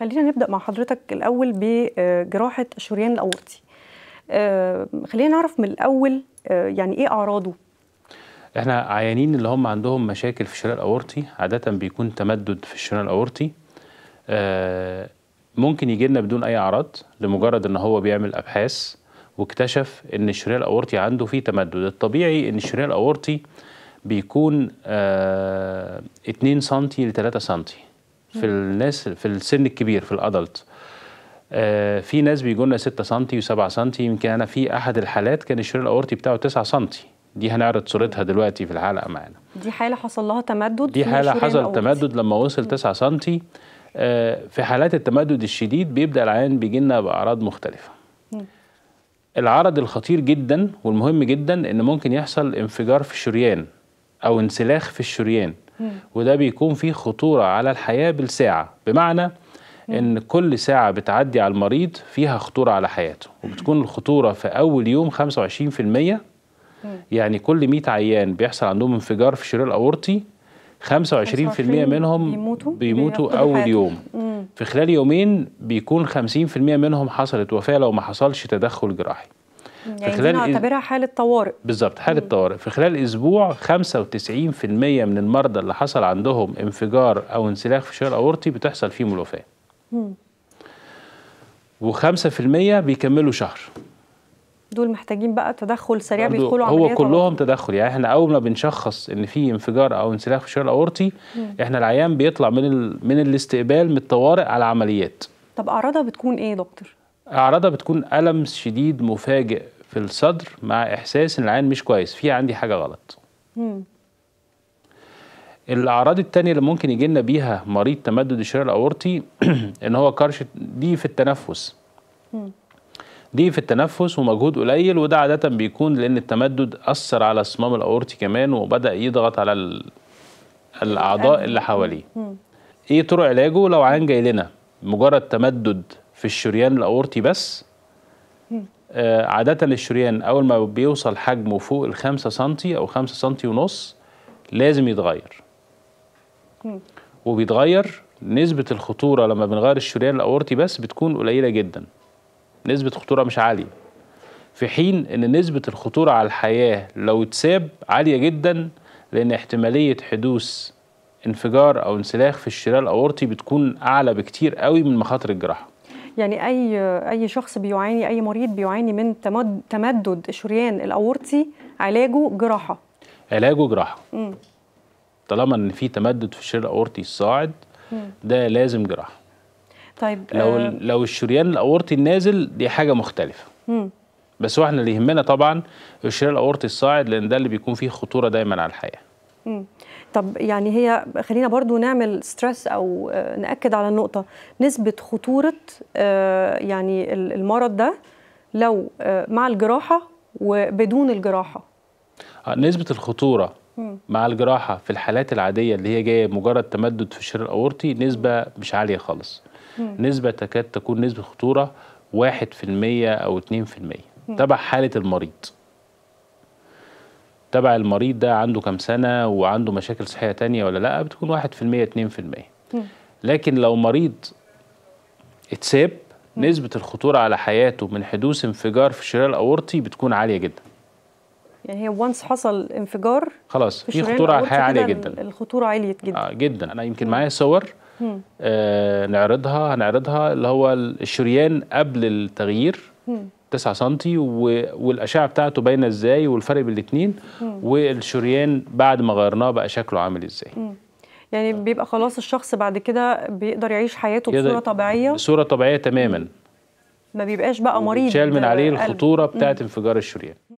خلينا نبدا مع حضرتك الاول بجراحه الشريان الاورطي آه، خلينا نعرف من الاول آه، يعني ايه اعراضه احنا عيانين اللي هم عندهم مشاكل في الشريان الاورطي عاده بيكون تمدد في الشريان الاورطي آه، ممكن يجي لنا بدون اي اعراض لمجرد ان هو بيعمل ابحاث واكتشف ان الشريان الاورطي عنده فيه تمدد الطبيعي ان الشريان الاورطي بيكون 2 سم ل 3 سم في الناس في السن الكبير في الادلت آه في ناس بيجوا لنا 6 سم و7 سم يمكن انا في احد الحالات كان الشريان الاورطي بتاعه 9 سم دي هنعرض صورتها دلوقتي في الحلقه معانا دي حاله حصل لها تمدد دي حاله حصل تمدد لما وصل 9 سم آه في حالات التمدد الشديد بيبدا العيان بيجي لنا باعراض مختلفه العرض الخطير جدا والمهم جدا ان ممكن يحصل انفجار في الشريان او انسلاخ في الشريان وده بيكون فيه خطورة على الحياة بالساعة بمعنى ان كل ساعة بتعدي على المريض فيها خطورة على حياته وبتكون الخطورة في اول يوم 25% يعني كل 100 عيان بيحصل عندهم انفجار في الشرير الاورطي 25%, منهم بيموتوا, بيموتوا اول يوم في خلال يومين بيكون 50% منهم حصلت وفاة لو ما حصلش تدخل جراحي يعني خلال دي نعتبرها حاله طوارئ بالظبط حاله طوارئ في خلال اسبوع 95% من المرضى اللي حصل عندهم انفجار او انسلاخ في الشريان الاورطي بتحصل فيهم الوفاه و5% بيكملوا شهر دول محتاجين بقى تدخل سريع بيدخلوا عمليات هو كلهم تدخل يعني احنا اول ما بنشخص ان في انفجار او انسلاخ في الشريان الاورطي احنا العيان بيطلع من ال... من الاستقبال من الطوارئ على عمليات طب اعراضها بتكون ايه يا دكتور اعراضها بتكون الم شديد مفاجئ في الصدر مع احساس ان العين مش كويس في عندي حاجه غلط مم. الاعراض التانية اللي ممكن يجي لنا بيها مريض تمدد الشريان الاورطي ان هو كرش دي في التنفس مم. دي في التنفس ومجهود قليل وده عاده بيكون لان التمدد اثر على الصمام الاورطي كمان وبدا يضغط على الاعضاء اللي حواليه ايه طرق علاجه لو عين جاي لنا مجرد تمدد في الشريان الأورطي بس آه عادة الشريان أول ما بيوصل حجمه فوق الخمسة سنتي أو خمسة سنتي ونص لازم يتغير وبيتغير نسبة الخطورة لما بنغير الشريان الأورطي بس بتكون قليلة جدا نسبة خطورة مش عالية في حين ان نسبة الخطورة على الحياة لو اتساب عالية جدا لان احتمالية حدوث انفجار او انسلاخ في الشريان الاورطي بتكون اعلى بكتير قوي من مخاطر الجراحة يعني اي اي شخص بيعاني اي مريض بيعاني من تمدد الشريان الاورطي علاجه جراحه علاجه جراحه مم. طالما ان في تمدد في الشريان الاورطي الصاعد مم. ده لازم جراحه طيب لو آه لو الشريان الاورطي النازل دي حاجه مختلفه مم. بس هو احنا اللي يهمنا طبعا الشريان الاورطي الصاعد لان ده اللي بيكون فيه خطوره دايما على الحياه طب يعني هي خلينا برضو نعمل ستريس او آه، ناكد على النقطه نسبه خطوره آه، يعني المرض ده لو آه، مع الجراحه وبدون الجراحه نسبه الخطوره مع الجراحه في الحالات العاديه اللي هي جايه مجرد تمدد في الشرير الاورطي نسبه مش عاليه خالص نسبه تكاد تكون نسبه خطوره 1% او 2% تبع حاله المريض تبع المريض ده عنده كام سنة وعنده مشاكل صحية تانية ولا لا بتكون 1% 2% لكن لو مريض اتساب نسبة الخطورة على حياته من حدوث انفجار في الشريان الأورطي بتكون عالية جدا يعني هي وانس حصل انفجار خلاص في, في خطورة على الحياة عالية جدا الخطورة عالية جدا آه جدا أنا يمكن معايا صور آه نعرضها هنعرضها اللي هو الشريان قبل التغيير 9 سم والاشعه بتاعته باينه ازاي والفرق بين الاثنين والشريان بعد ما غيرناه بقى شكله عامل ازاي مم. يعني بيبقى خلاص الشخص بعد كده بيقدر يعيش حياته بصوره طبيعيه بصوره طبيعيه تماما ما بيبقاش بقى مريض شال من عليه الخطوره بتاعه انفجار الشريان